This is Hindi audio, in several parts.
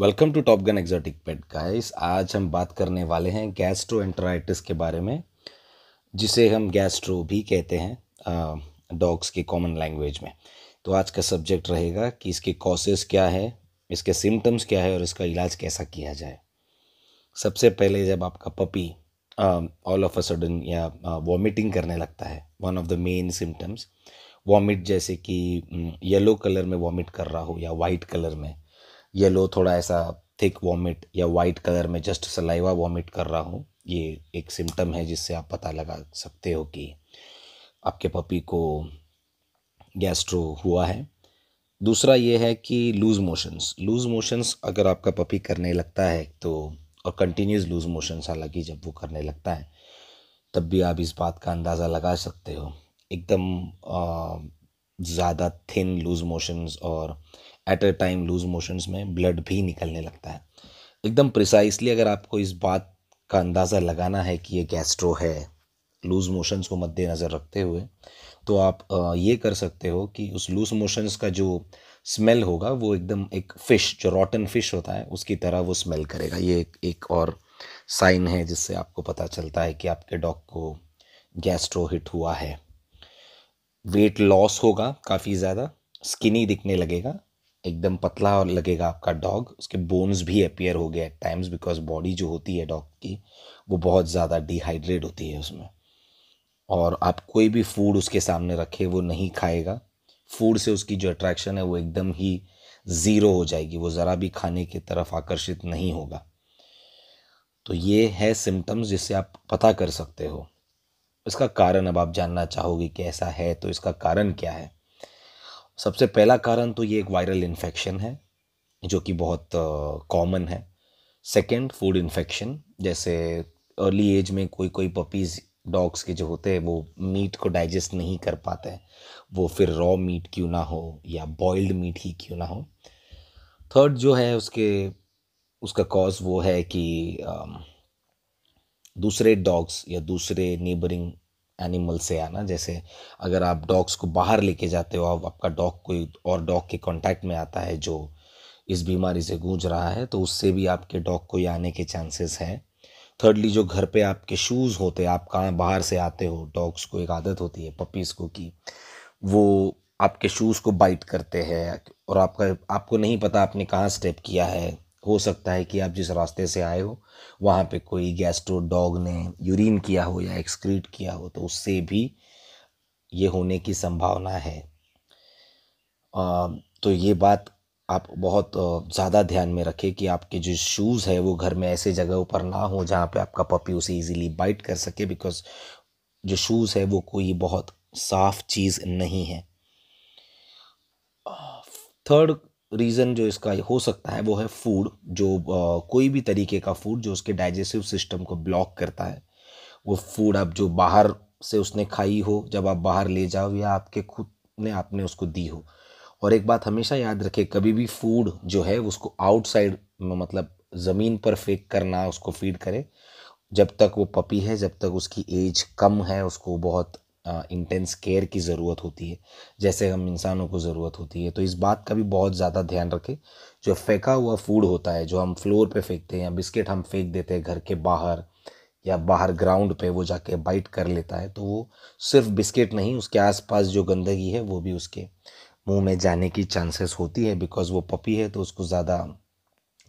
welcome to top gun exotic pet guys आज हम बात करने वाले हैं गैस्ट्रो एंट्राइटिस के बारे में जिसे हम गैस्ट्रो भी कहते हैं डॉग्स के कॉमन लैंग्वेज में तो आज का सब्जेक्ट रहेगा कि इसके कॉसेस क्या है इसके सिम्टम्स क्या है और इसका इलाज कैसा किया जाए सबसे पहले जब आपका puppy all of a sudden या वॉमिटिंग करने लगता है one of the main symptoms vomit जैसे कि येलो कलर में वॉमिट कर रहा हो या वाइट कलर में येलो थोड़ा ऐसा थिक वॉमिट या वाइट कलर में जस्ट सलाइवा वॉमिट कर रहा हूँ ये एक सिम्टम है जिससे आप पता लगा सकते हो कि आपके पपी को गैस्ट्रो हुआ है दूसरा ये है कि लूज़ मोशंस लूज़ मोशंस अगर आपका पपी करने लगता है तो और कंटिन्यूस लूज़ मोशंस हालांकि जब वो करने लगता है तब भी आप इस बात का अंदाज़ा लगा सकते हो एकदम ज़्यादा थिन लूज़ मोशंस और at a time loose motions में ब्लड भी निकलने लगता है एकदम प्रिसाइसली अगर आपको इस बात का अंदाज़ा लगाना है कि ये गैस्ट्रो है लूज़ मोशंस को मद्देनज़र रखते हुए तो आप ये कर सकते हो कि उस लूज़ मोशंस का जो स्मेल होगा वो एकदम एक फ़िश जो रॉटन फिश होता है उसकी तरह वो स्मेल करेगा ये एक, एक और साइन है जिससे आपको पता चलता है कि आपके डॉग को गैस्ट्रो हिट हुआ है वेट लॉस होगा काफ़ी ज़्यादा स्किनी दिखने लगेगा एकदम पतला और लगेगा आपका डॉग उसके बोन्स भी अपियर हो गया एट टाइम्स बिकॉज बॉडी जो होती है डॉग की वो बहुत ज़्यादा डिहाइड्रेट होती है उसमें और आप कोई भी फूड उसके सामने रखे वो नहीं खाएगा फूड से उसकी जो अट्रैक्शन है वो एकदम ही ज़ीरो हो जाएगी वो ज़रा भी खाने की तरफ आकर्षित नहीं होगा तो ये है सिम्टम्स जिससे आप पता कर सकते हो इसका कारण अब आप जानना चाहोगे कि ऐसा है तो इसका कारण क्या है सबसे पहला कारण तो ये एक वायरल इन्फेक्शन है जो कि बहुत कॉमन है सेकंड फूड इन्फेक्शन जैसे अर्ली एज में कोई कोई पपीज़ डॉग्स के जो होते हैं वो मीट को डाइजेस्ट नहीं कर पाते हैं वो फिर रॉ मीट क्यों ना हो या बॉइल्ड मीट ही क्यों ना हो थर्ड जो है उसके उसका कॉज वो है कि दूसरे डॉग्स या दूसरे नेबरिंग एनिमल से आना जैसे अगर आप डॉग्स को बाहर लेके जाते हो आप आपका डॉग कोई और डॉग के कांटेक्ट में आता है जो इस बीमारी से गूंज रहा है तो उससे भी आपके डॉग को आने के चांसेस हैं थर्डली जो घर पे आपके शूज़ होते हैं आप कहाँ बाहर से आते हो डॉग्स को एक आदत होती है पपीज़ को कि वो आपके शूज़ को बाइट करते हैं और आपका आपको नहीं पता आपने कहाँ स्टेप किया है हो सकता है कि आप जिस रास्ते से आए हो वहाँ पे कोई गैस्ट्रो डॉग ने यूरिन किया हो या एक्सक्रीट किया हो तो उससे भी ये होने की संभावना है आ, तो ये बात आप बहुत ज़्यादा ध्यान में रखें कि आपके जो शूज़ है वो घर में ऐसे जगह पर ना हो जहाँ पे आपका पपी उसे इजीली बाइट कर सके बिकॉज जो शूज़ है वो कोई बहुत साफ चीज़ नहीं है थर्ड रीज़न जो इसका हो सकता है वो है फूड जो आ, कोई भी तरीके का फूड जो उसके डाइजेस्टिव सिस्टम को ब्लॉक करता है वो फूड आप जो बाहर से उसने खाई हो जब आप बाहर ले जाओ या आपके खुद ने आपने उसको दी हो और एक बात हमेशा याद रखें कभी भी फूड जो है उसको आउटसाइड मतलब ज़मीन पर फेंक करना उसको फीड करें जब तक वो पपी है जब तक उसकी एज कम है उसको बहुत इंटेंस केयर की ज़रूरत होती है जैसे हम इंसानों को ज़रूरत होती है तो इस बात का भी बहुत ज़्यादा ध्यान रखें जो फेंका हुआ फूड होता है जो हम फ्लोर पे फेंकते हैं या बिस्किट हम फेंक देते हैं घर के बाहर या बाहर ग्राउंड पे वो जाके बाइट कर लेता है तो वो सिर्फ बिस्किट नहीं उसके आसपास जो गंदगी है वो भी उसके मुंह में जाने की चांसेस होती है बिकॉज वो पपी है तो उसको ज़्यादा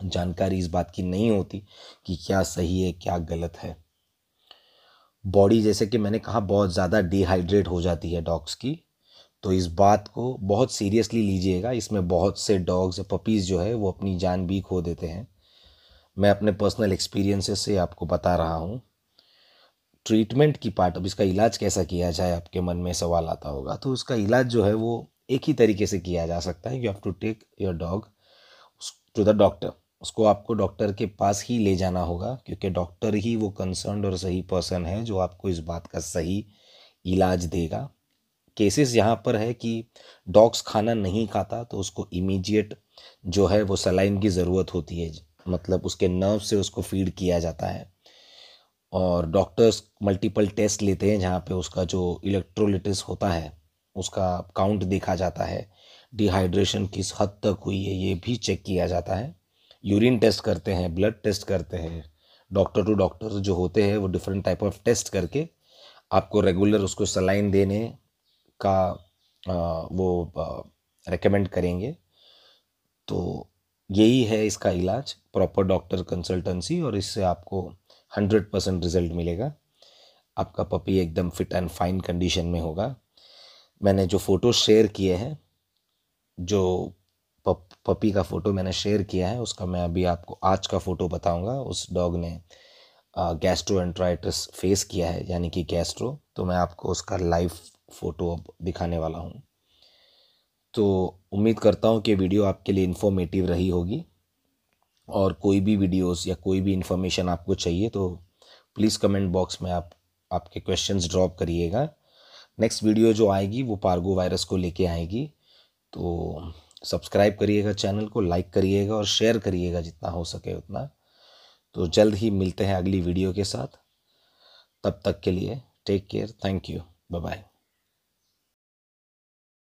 जानकारी इस बात की नहीं होती कि क्या सही है क्या गलत है बॉडी जैसे कि मैंने कहा बहुत ज़्यादा डिहाइड्रेट हो जाती है डॉग्स की तो इस बात को बहुत सीरियसली लीजिएगा इसमें बहुत से डॉग्स या पपीज़ जो है वो अपनी जान भी खो देते हैं मैं अपने पर्सनल एक्सपीरियंसेस से आपको बता रहा हूँ ट्रीटमेंट की पार्ट अब इसका इलाज कैसा किया जाए आपके मन में सवाल आता होगा तो उसका इलाज जो है वो एक ही तरीके से किया जा सकता है you have to take your dog to the doctor उसको आपको डॉक्टर के पास ही ले जाना होगा क्योंकि डॉक्टर ही वो कंसर्न और सही पर्सन है जो आपको इस बात का सही इलाज देगा केसेस यहाँ पर है कि डॉग्स खाना नहीं खाता तो उसको इमीडिएट जो है वो सलाइन की ज़रूरत होती है मतलब उसके नर्व से उसको फीड किया जाता है और डॉक्टर्स मल्टीपल टेस्ट लेते हैं जहाँ पे उसका जो इलेक्ट्रोलिटिस होता है उसका काउंट देखा जाता है डिहाइड्रेशन किस हद तक हुई है ये भी चेक किया जाता है यूरिन टेस्ट करते हैं ब्लड टेस्ट करते हैं डॉक्टर टू डॉक्टर जो होते हैं वो डिफरेंट टाइप ऑफ टेस्ट करके आपको रेगुलर उसको सलाइन देने का आ, वो रेकमेंड करेंगे तो यही है इसका इलाज प्रॉपर डॉक्टर कंसल्टेंसी और इससे आपको हंड्रेड परसेंट रिजल्ट मिलेगा आपका पपी एकदम फिट एंड फाइन कंडीशन में होगा मैंने जो फ़ोटो शेयर किए हैं जो पप पपी का फ़ोटो मैंने शेयर किया है उसका मैं अभी आपको आज का फ़ोटो बताऊंगा उस डॉग ने गैस्ट्रो एंट्राइटिस फेस किया है यानी कि गैस्ट्रो तो मैं आपको उसका लाइव फ़ोटो अब दिखाने वाला हूँ तो उम्मीद करता हूँ कि वीडियो आपके लिए इन्फॉर्मेटिव रही होगी और कोई भी वीडियोस या कोई भी इन्फॉर्मेशन आपको चाहिए तो प्लीज़ कमेंट बॉक्स में आप आपके क्वेश्चंस ड्रॉप करिएगा नेक्स्ट वीडियो जो आएगी वो पार्गो वायरस को लेके आएगी तो सब्सक्राइब करिएगा चैनल को लाइक करिएगा और शेयर करिएगा जितना हो सके उतना तो जल्द ही मिलते हैं अगली वीडियो के साथ तब तक के लिए take care thank you bye bye